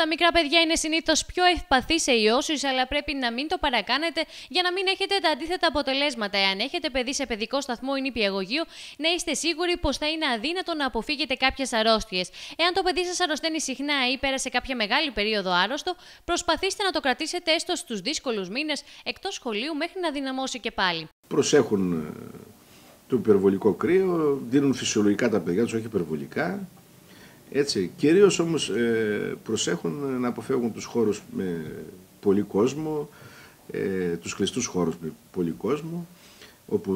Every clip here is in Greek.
Τα μικρά παιδιά είναι συνήθως πιο ευπαθή σε ιώσεις, αλλά πρέπει να μην το παρακάνετε για να μην έχετε τα αντίθετα αποτελέσματα. Εάν έχετε παιδί σε παιδικό σταθμό ή νηπιαγωγείο, να είστε σίγουροι πως θα είναι αδύνατο να αποφύγετε κάποιες αρρώστιες. Εάν το παιδί σας αρρωσταίνει συχνά ή πέρασε κάποια μεγάλη περίοδο άρρωστο, προσπαθήστε να το κρατήσετε έστω στους δύσκολους μήνες εκτός σχολείου μέχρι να δυναμώσει και πάλι. Προσέχουν ε, το υπερβολικό κρύο, δίνουν φυσιολογικά τα παιδιά τους, όχι υπερβολικά. Έτσι. Κυρίως όμως ε, προσέχουν να αποφεύγουν τους χώρους με πολύ κόσμο, ε, τους κλειστούς χώρους με πολύ κόσμο, όπου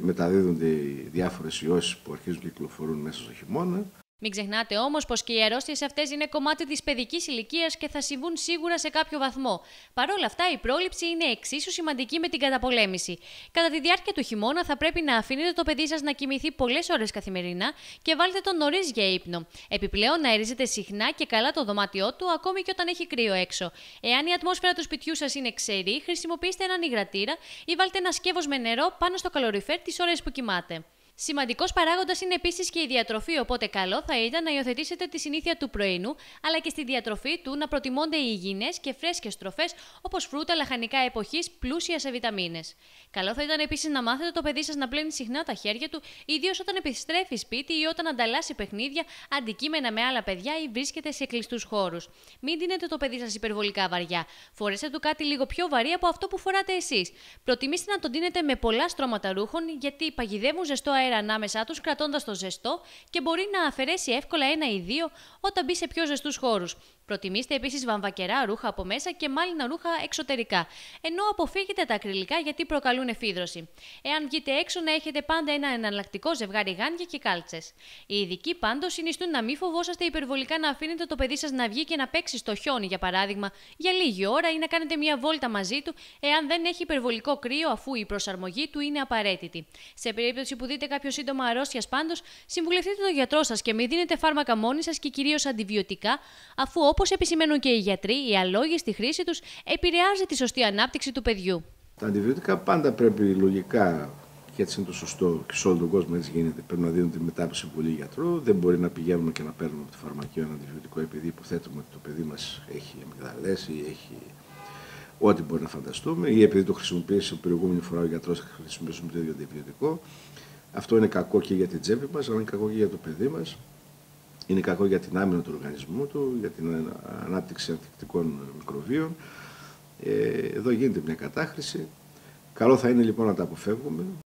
μεταδίδονται οι διάφορες ιώσεις που αρχίζουν και κυκλοφορούν μέσα στο χειμώνα. Μην ξεχνάτε όμως πως και οι αρρώστιες αυτές είναι κομμάτι της παιδικής ηλικίας και θα συμβούν σίγουρα σε κάποιο βαθμό. Παρ' όλα αυτά, η πρόληψη είναι εξίσου σημαντική με την καταπολέμηση. Κατά τη διάρκεια του χειμώνα, θα πρέπει να αφήνετε το παιδί σας να κοιμηθεί πολλές ώρες καθημερινά και βάλτε τον νωρίς για ύπνο. Επιπλέον, να αερίζετε συχνά και καλά το δωμάτιό του, ακόμη και όταν έχει κρύο έξω. Εάν η ατμόσφαιρα του σπιτιού σας είναι ξερή, χρησιμοποιήστε έναν υγρατήρα ή βάλτε ένα σκεύος με νερό πάνω στο καλοριφέρ τις ώρες που κοιμάτε. Σημαντικός παράγοντας είναι επίσης και η διατροφή, οπότε καλό θα ήταν να υιοθετήσετε τη συνήθεια του πρωινού, αλλά και στη διατροφή του να προτιμώνται οι υγιεινές και φρέσκες τροφές όπως φρούτα, λαχανικά εποχής, πλούσια σε βιταμίνες. Καλό θα ήταν επίσης να μάθετε το παιδί σας να πλένει συχνά τα χέρια του, ιδίως όταν επιστρέφει σπίτι ή όταν ανταλλάσσει παιχνίδια, αντικείμενα με άλλα παιδιά ή βρίσκεται σε κλειστούς χώρους. Μην δίνετε το παιδί σας υπερβολικά βαριά. Φορέστε του κάτι λίγο πιο βαρύ από αυτό που φοράτε εσείς. Προτιμήστε να τον τίνετε με πολλά στρώματα ρούχων, γιατί παγιδεύουν ζεστό αέρα αέρα ανάμεσά τους κρατώντας το ζεστό και μπορεί να αφαιρέσει εύκολα ένα ή δύο όταν μπει σε πιο ζεστούς χώρους. Προτιμήστε επίσης βαμβακερά ρούχα από μέσα και μάλινα ρούχα εξωτερικά. Ενώ αποφύγετε τα ακριλικά γιατί προκαλούν εφίδρωση. Εάν βγείτε έξω, να έχετε πάντα ένα εναλλακτικό ζευγάρι γάντια και κάλτσες. Οι ειδικοί πάντως συνιστούν να μην φοβόσαστε υπερβολικά να αφήνετε το παιδί σας να βγει και να παίξει στο χιόνι, για παράδειγμα, για λίγη ώρα ή να κάνετε μία βόλτα μαζί του, εάν δεν έχει υπερβολικό κρύο, αφού η προσαρμογή του είναι απαραίτητη. Σε περίπτωση που δείτε κάποιο σύντομα αρρώστιας πάντως, συμβουλευτείτε τον γιατρό σας και μην δίνετε φάρμακα μόνοι σας και κυρίως αντιβιωτικά, αφού Όπως επισημαίνουν και οι γιατροί, οι η στη χρήση τους επηρεάζει τη σωστή ανάπτυξη του παιδιού. Τα αντιβιωτικά πάντα πρέπει λογικά, και έτσι είναι το σωστό και σε όλο τον κόσμο έτσι γίνεται, πρέπει να δίνουν τη από πολύ γιατρού. Δεν μπορεί να πηγαίνουμε και να παίρνουμε από το φαρμακείο ένα αντιβιωτικό επειδή υποθέτουμε ότι το παιδί μας έχει αμυγδαλέ ή έχει ό,τι μπορεί να φανταστούμε, ή επειδή το χρησιμοποίησε προηγούμενη φορά ο γιατρός, να χρησιμοποιήσουμε το ίδιο αντιβιωτικό. Αυτό είναι κακό και για την τσέπη μας, αλλά είναι κακό και για το παιδί μας. Είναι κακό για την άμυνα του οργανισμού του, για την ε, ανάπτυξη ανθεκτικών μικροβίων. Ε, εδώ γίνεται μια κατάχρηση. Καλό θα είναι λοιπόν να τα αποφεύγουμε.